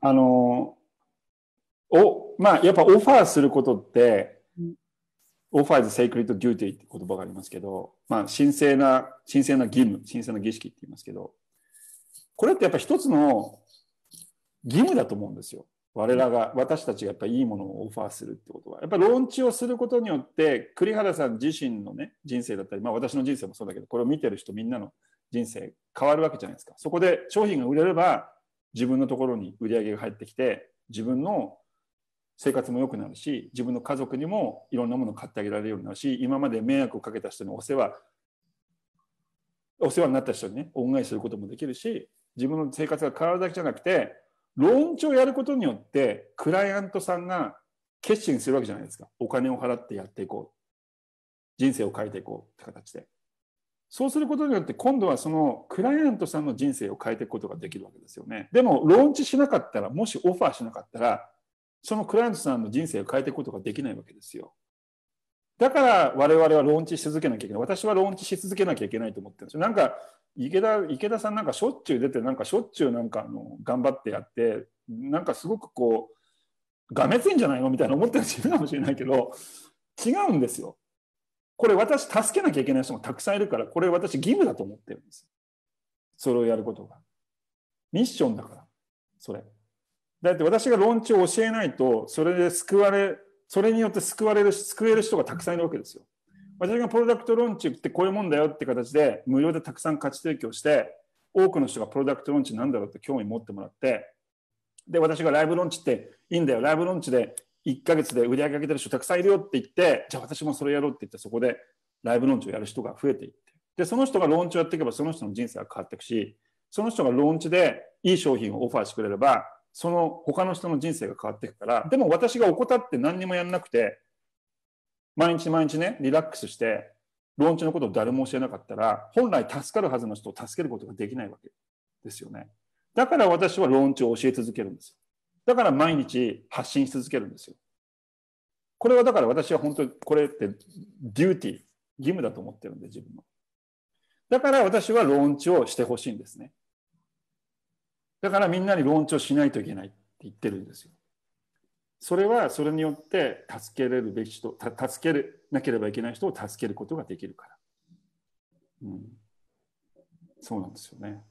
あのおまあやっぱオファーすることって、オファーズ・セイクリッド・デューティーって言葉がありますけど、まあ、神聖な、神聖な義務、神聖な儀式って言いますけど、これってやっぱ一つの義務だと思うんですよ。我らが、私たちがやっぱいいものをオファーするってことは。やっぱローンチをすることによって、栗原さん自身のね、人生だったり、まあ私の人生もそうだけど、これを見てる人みんなの人生変わるわけじゃないですか。そこで商品が売れれば、自分のところに売り上げが入ってきて自分の生活も良くなるし自分の家族にもいろんなものを買ってあげられるようになるし今まで迷惑をかけた人のお世話お世話になった人にね恩返しすることもできるし自分の生活が変わるだけじゃなくてローンチをやることによってクライアントさんが決心するわけじゃないですかお金を払ってやっていこう人生を変えていこうって形でそうすることによって今度はそのクライアントさんの人生を変えていくことができるわけですよね。でもローンチしなかったら、もしオファーしなかったら、そのクライアントさんの人生を変えていくことができないわけですよ。だから我々はローンチし続けなきゃいけない。私はローンチし続けなきゃいけないと思ってるんですよ。なんか池田池田さんなんかしょっちゅう出て、なんかしょっちゅうなんかあの頑張ってやって、なんかすごくこう、がめついんじゃないのみたいな思ってる自分かもしれないけど、違うんですよ。これ私助けなきゃいけない人もたくさんいるから、これ私義務だと思ってるんです。それをやることが。ミッションだから、それ。だって私が論調を教えないと、それで救われ、それによって救われる、救える人がたくさんいるわけですよ。私がプロダクトローンチってこういうもんだよって形で無料でたくさん価値提供して多くの人がプロダクトローンチなんだろうって興味持ってもらってで私がライブロンチっていいんだよライブローンチで1か月で売り上げ上げてる人たくさんいるよって言ってじゃあ私もそれやろうって言ってそこでライブローンチをやる人が増えていってでその人がローンチをやっていけばその人の人生は変わっていくしその人がローンチでいい商品をオファーしてくれればその他の人の人生が変わっていくからでも私が怠って何にもやんなくて毎日毎日ねリラックスしてローンチのことを誰も教えなかったら本来助かるはずの人を助けることができないわけですよねだから私はローンチを教え続けるんですよだから毎日発信し続けるんですよ。これはだから私は本当にこれってデューティー、義務だと思ってるんで自分の。だから私はローンチをしてほしいんですね。だからみんなにローンチをしないといけないって言ってるんですよ。それはそれによって助けれるべき人、助けなければいけない人を助けることができるから。うん、そうなんですよね。